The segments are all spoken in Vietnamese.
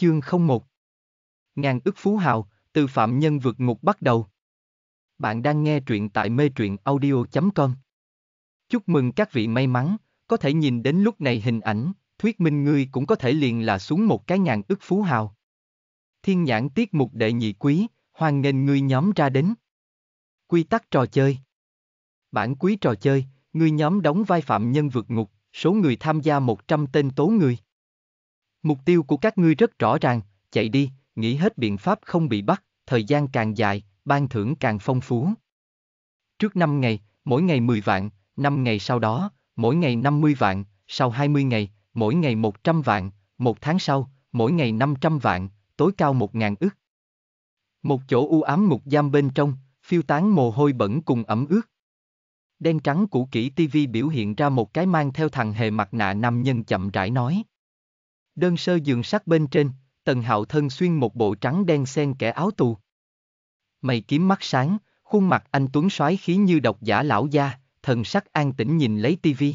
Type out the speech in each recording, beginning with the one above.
Chương 01 Ngàn ức phú hào, từ phạm nhân vượt ngục bắt đầu. Bạn đang nghe truyện tại mê truyện audio.com Chúc mừng các vị may mắn, có thể nhìn đến lúc này hình ảnh, thuyết minh ngươi cũng có thể liền là xuống một cái ngàn ức phú hào. Thiên nhãn tiết mục đệ nhị quý, hoan nghênh ngươi nhóm ra đến. Quy tắc trò chơi Bản quý trò chơi, ngươi nhóm đóng vai phạm nhân vượt ngục, số người tham gia 100 tên tố người. Mục tiêu của các ngươi rất rõ ràng, chạy đi, nghĩ hết biện pháp không bị bắt, thời gian càng dài, ban thưởng càng phong phú. Trước 5 ngày, mỗi ngày 10 vạn, 5 ngày sau đó, mỗi ngày 50 vạn, sau 20 ngày, mỗi ngày 100 vạn, một tháng sau, mỗi ngày 500 vạn, tối cao 1.000 ức. Một chỗ u ám ngục giam bên trong, phiêu tán mồ hôi bẩn cùng ẩm ướt. Đen trắng cũ kỹ TV biểu hiện ra một cái mang theo thằng hề mặt nạ nam nhân chậm rãi nói. Đơn sơ giường sắt bên trên, Tần Hạo thân xuyên một bộ trắng đen xen kẻ áo tù. Mày kiếm mắt sáng, khuôn mặt anh tuấn soái khí như độc giả lão gia, thần sắc an tĩnh nhìn lấy tivi.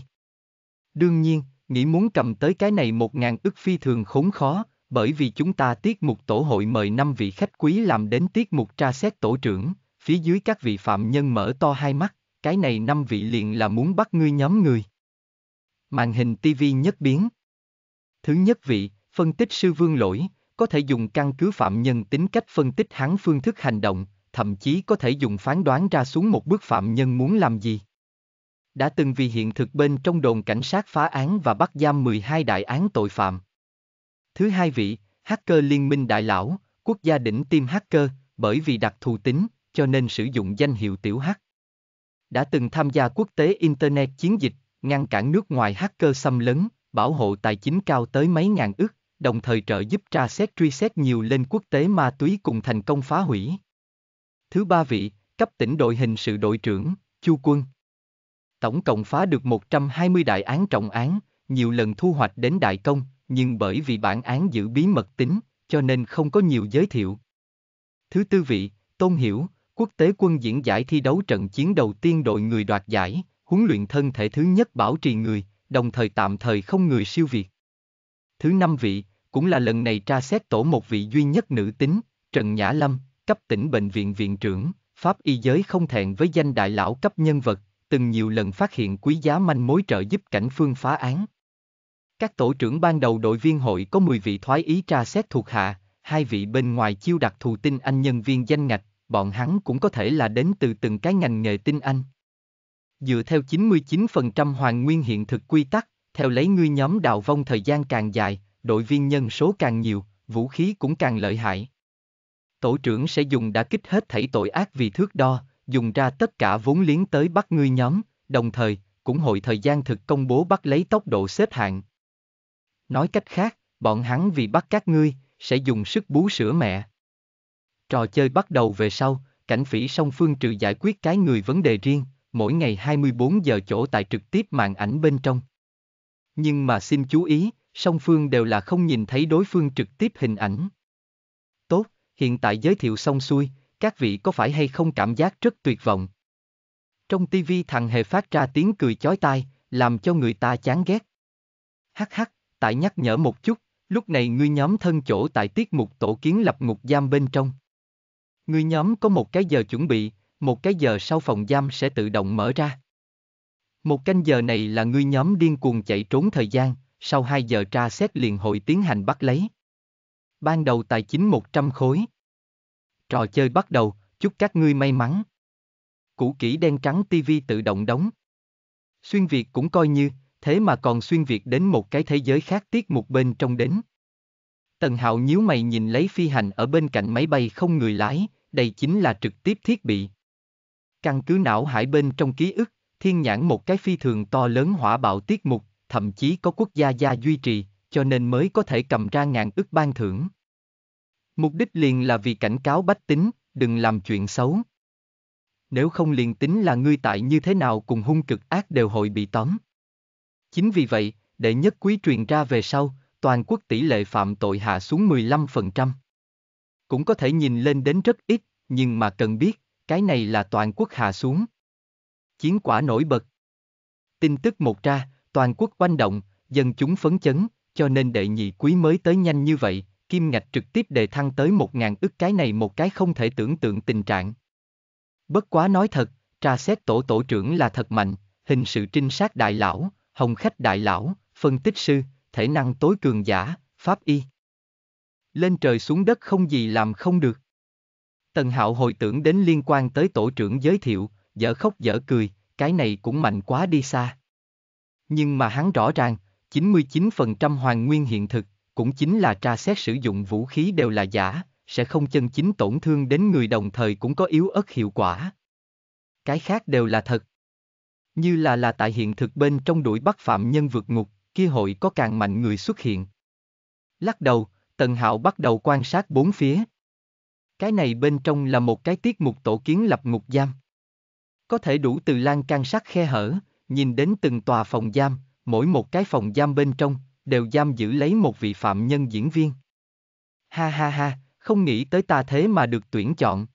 Đương nhiên, nghĩ muốn cầm tới cái này một ngàn ức phi thường khốn khó, bởi vì chúng ta tiết mục tổ hội mời năm vị khách quý làm đến tiết mục tra xét tổ trưởng, phía dưới các vị phạm nhân mở to hai mắt, cái này năm vị liền là muốn bắt ngươi nhóm người. Màn hình tivi nhất biến. Thứ nhất vị, phân tích sư vương lỗi, có thể dùng căn cứ phạm nhân tính cách phân tích hắn phương thức hành động, thậm chí có thể dùng phán đoán ra xuống một bước phạm nhân muốn làm gì. Đã từng vì hiện thực bên trong đồn cảnh sát phá án và bắt giam 12 đại án tội phạm. Thứ hai vị, hacker liên minh đại lão, quốc gia đỉnh tiêm hacker, bởi vì đặc thù tính, cho nên sử dụng danh hiệu tiểu hắc Đã từng tham gia quốc tế Internet chiến dịch, ngăn cản nước ngoài hacker xâm lấn, bảo hộ tài chính cao tới mấy ngàn ức, đồng thời trợ giúp tra xét truy xét nhiều lên quốc tế ma túy cùng thành công phá hủy. Thứ ba vị, cấp tỉnh đội hình sự đội trưởng, Chu Quân. Tổng cộng phá được 120 đại án trọng án, nhiều lần thu hoạch đến đại công, nhưng bởi vì bản án giữ bí mật tính, cho nên không có nhiều giới thiệu. Thứ tư vị, Tôn Hiểu, quốc tế quân diễn giải thi đấu trận chiến đầu tiên đội người đoạt giải, huấn luyện thân thể thứ nhất bảo trì người, đồng thời tạm thời không người siêu việt. Thứ năm vị, cũng là lần này tra xét tổ một vị duy nhất nữ tính, Trần Nhã Lâm, cấp tỉnh bệnh viện viện trưởng, Pháp y giới không thẹn với danh đại lão cấp nhân vật, từng nhiều lần phát hiện quý giá manh mối trợ giúp cảnh phương phá án. Các tổ trưởng ban đầu đội viên hội có 10 vị thoái ý tra xét thuộc hạ, hai vị bên ngoài chiêu đặc thù tin anh nhân viên danh ngạch, bọn hắn cũng có thể là đến từ từng cái ngành nghề tin anh dựa theo 99% hoàn nguyên hiện thực quy tắc, theo lấy ngươi nhóm đạo vong thời gian càng dài, đội viên nhân số càng nhiều, vũ khí cũng càng lợi hại. Tổ trưởng sẽ dùng đã kích hết thảy tội ác vì thước đo, dùng ra tất cả vốn liếng tới bắt ngươi nhóm, đồng thời, cũng hội thời gian thực công bố bắt lấy tốc độ xếp hạng. Nói cách khác, bọn hắn vì bắt các ngươi, sẽ dùng sức bú sữa mẹ. Trò chơi bắt đầu về sau, cảnh phỉ song phương trừ giải quyết cái người vấn đề riêng, mỗi ngày 24 giờ chỗ tại trực tiếp màn ảnh bên trong. Nhưng mà xin chú ý, song phương đều là không nhìn thấy đối phương trực tiếp hình ảnh. Tốt, hiện tại giới thiệu xong xuôi, các vị có phải hay không cảm giác rất tuyệt vọng? Trong TV thằng hề phát ra tiếng cười chói tai, làm cho người ta chán ghét. Hắc hắc, tại nhắc nhở một chút, lúc này ngươi nhóm thân chỗ tại tiết mục tổ kiến lập ngục giam bên trong. Ngươi nhóm có một cái giờ chuẩn bị, một cái giờ sau phòng giam sẽ tự động mở ra. Một canh giờ này là ngươi nhóm điên cuồng chạy trốn thời gian, sau 2 giờ tra xét liền hội tiến hành bắt lấy. Ban đầu tài chính 100 khối. Trò chơi bắt đầu, chúc các ngươi may mắn. Cũ kỹ đen trắng TV tự động đóng. Xuyên Việt cũng coi như, thế mà còn xuyên Việt đến một cái thế giới khác tiết một bên trong đến. Tần Hạo nhíu mày nhìn lấy phi hành ở bên cạnh máy bay không người lái, đây chính là trực tiếp thiết bị. Căn cứ não hải bên trong ký ức, thiên nhãn một cái phi thường to lớn hỏa bạo tiết mục, thậm chí có quốc gia gia duy trì, cho nên mới có thể cầm ra ngàn ức ban thưởng. Mục đích liền là vì cảnh cáo bách tính, đừng làm chuyện xấu. Nếu không liền tính là ngươi tại như thế nào cùng hung cực ác đều hội bị tóm. Chính vì vậy, đệ nhất quý truyền ra về sau, toàn quốc tỷ lệ phạm tội hạ xuống 15%. Cũng có thể nhìn lên đến rất ít, nhưng mà cần biết, cái này là toàn quốc hạ xuống. Chiến quả nổi bật. Tin tức một ra, toàn quốc quanh động, dân chúng phấn chấn, cho nên đệ nhị quý mới tới nhanh như vậy, kim ngạch trực tiếp đề thăng tới một ngàn ức cái này một cái không thể tưởng tượng tình trạng. Bất quá nói thật, tra xét tổ tổ trưởng là thật mạnh, hình sự trinh sát đại lão, hồng khách đại lão, phân tích sư, thể năng tối cường giả, pháp y. Lên trời xuống đất không gì làm không được. Tần Hạo hồi tưởng đến liên quan tới tổ trưởng giới thiệu, dở khóc dở cười, cái này cũng mạnh quá đi xa. Nhưng mà hắn rõ ràng, 99% hoàn nguyên hiện thực, cũng chính là tra xét sử dụng vũ khí đều là giả, sẽ không chân chính tổn thương đến người đồng thời cũng có yếu ớt hiệu quả. Cái khác đều là thật. Như là là tại hiện thực bên trong đuổi bắt phạm nhân vượt ngục, kia hội có càng mạnh người xuất hiện. Lắc đầu, Tần Hạo bắt đầu quan sát bốn phía. Cái này bên trong là một cái tiết mục tổ kiến lập ngục giam. Có thể đủ từ lan can sát khe hở, nhìn đến từng tòa phòng giam, mỗi một cái phòng giam bên trong, đều giam giữ lấy một vị phạm nhân diễn viên. Ha ha ha, không nghĩ tới ta thế mà được tuyển chọn.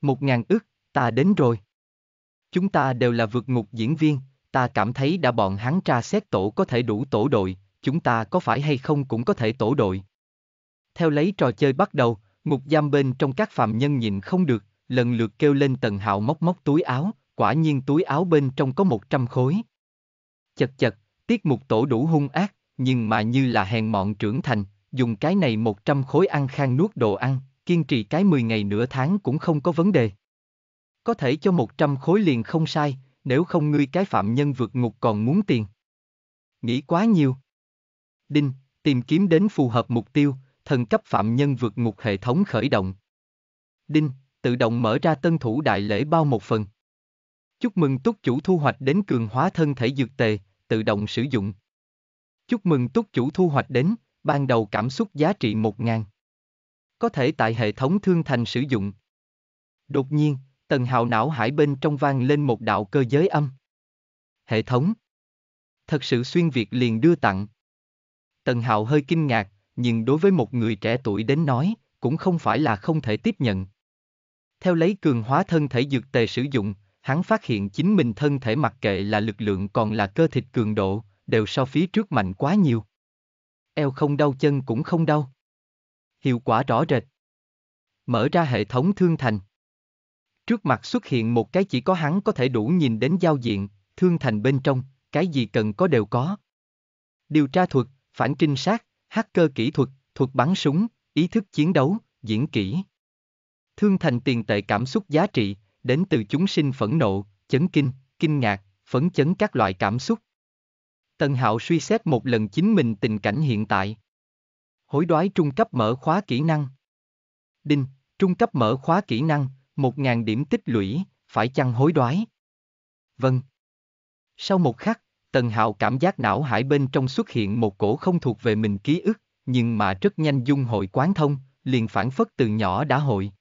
Một ngàn ức, ta đến rồi. Chúng ta đều là vượt ngục diễn viên, ta cảm thấy đã bọn hắn tra xét tổ có thể đủ tổ đội, chúng ta có phải hay không cũng có thể tổ đội. Theo lấy trò chơi bắt đầu, Ngục giam bên trong các phạm nhân nhìn không được, lần lượt kêu lên tần hạo móc móc túi áo, quả nhiên túi áo bên trong có 100 khối. Chật chật, tiết mục tổ đủ hung ác, nhưng mà như là hèn mọn trưởng thành, dùng cái này 100 khối ăn khang nuốt đồ ăn, kiên trì cái 10 ngày nửa tháng cũng không có vấn đề. Có thể cho 100 khối liền không sai, nếu không ngươi cái phạm nhân vượt ngục còn muốn tiền. Nghĩ quá nhiều. Đinh, tìm kiếm đến phù hợp mục tiêu, thần cấp phạm nhân vượt ngục hệ thống khởi động. Đinh, tự động mở ra tân thủ đại lễ bao một phần. Chúc mừng túc chủ thu hoạch đến cường hóa thân thể dược tề, tự động sử dụng. Chúc mừng túc chủ thu hoạch đến, ban đầu cảm xúc giá trị 1.000. Có thể tại hệ thống thương thành sử dụng. Đột nhiên, tần hào não hải bên trong vang lên một đạo cơ giới âm. Hệ thống. Thật sự xuyên việt liền đưa tặng. Tần hào hơi kinh ngạc, nhưng đối với một người trẻ tuổi đến nói, cũng không phải là không thể tiếp nhận. Theo lấy cường hóa thân thể dược tề sử dụng, hắn phát hiện chính mình thân thể mặc kệ là lực lượng còn là cơ thịt cường độ, đều so phía trước mạnh quá nhiều. Eo không đau chân cũng không đau. Hiệu quả rõ rệt. Mở ra hệ thống thương thành. Trước mặt xuất hiện một cái chỉ có hắn có thể đủ nhìn đến giao diện, thương thành bên trong, cái gì cần có đều có. Điều tra thuật, phản trinh sát, hacker kỹ thuật, thuật bắn súng, ý thức chiến đấu, diễn kỹ. Thương thành tiền tệ cảm xúc giá trị, đến từ chúng sinh phẫn nộ, chấn kinh, kinh ngạc, phấn chấn các loại cảm xúc. Tần Hạo suy xét một lần chính mình tình cảnh hiện tại. Hối đoái trung cấp mở khóa kỹ năng. Đinh, trung cấp mở khóa kỹ năng, 1.000 điểm tích lũy, phải chăng hối đoái? Vâng. Sau một khắc, Tần Hạo cảm giác não hải bên trong xuất hiện một cổ không thuộc về mình ký ức, nhưng mà rất nhanh dung hội quán thông, liền phản phất từ nhỏ đã hội.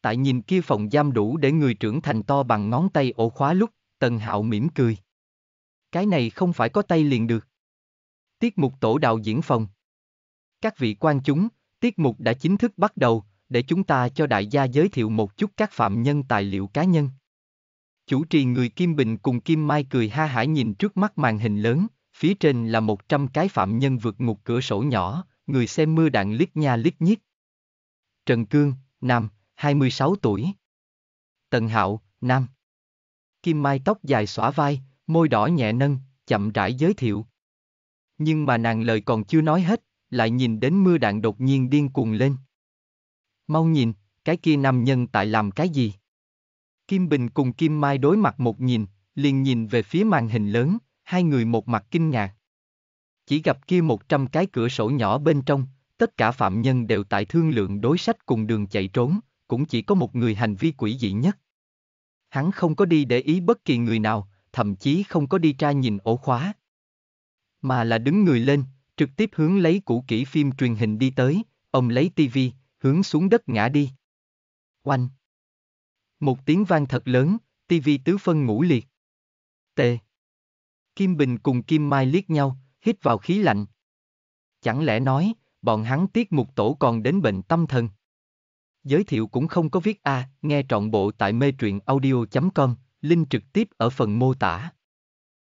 Tại nhìn kia phòng giam đủ để người trưởng thành to bằng ngón tay ổ khóa lúc, Tần Hạo mỉm cười. Cái này không phải có tay liền được. Tiết mục tổ đạo diễn phòng. Các vị quan chúng, tiết mục đã chính thức bắt đầu, để chúng ta cho đại gia giới thiệu một chút các phạm nhân tài liệu cá nhân. Chủ trì người Kim Bình cùng Kim Mai cười ha hả nhìn trước mắt màn hình lớn, phía trên là một trăm cái phạm nhân vượt ngục cửa sổ nhỏ, người xem mưa đạn lít nha lít nhít. Trần Cương, nam, 26 tuổi. Tần Hạo, nam. Kim Mai tóc dài xõa vai, môi đỏ nhẹ nâng, chậm rãi giới thiệu. Nhưng mà nàng lời còn chưa nói hết, lại nhìn đến mưa đạn đột nhiên điên cuồng lên. Mau nhìn, cái kia nam nhân tại làm cái gì? Kim Bình cùng Kim Mai đối mặt một nhìn, liền nhìn về phía màn hình lớn, hai người một mặt kinh ngạc. Chỉ gặp kia một trăm cái cửa sổ nhỏ bên trong, tất cả phạm nhân đều tại thương lượng đối sách cùng đường chạy trốn, cũng chỉ có một người hành vi quỷ dị nhất. Hắn không có đi để ý bất kỳ người nào, thậm chí không có đi tra nhìn ổ khóa. Mà là đứng người lên, trực tiếp hướng lấy cũ kỹ phim truyền hình đi tới, ông lấy tivi, hướng xuống đất ngã đi. Oanh! Một tiếng vang thật lớn, tivi tứ phân ngủ liệt. Tệ. Kim Bình cùng Kim Mai liếc nhau, hít vào khí lạnh. Chẳng lẽ nói, bọn hắn tiết mục tổ còn đến bệnh tâm thần. Giới thiệu cũng không có viết A, à, nghe trọn bộ tại mê truyện audio.com, link trực tiếp ở phần mô tả.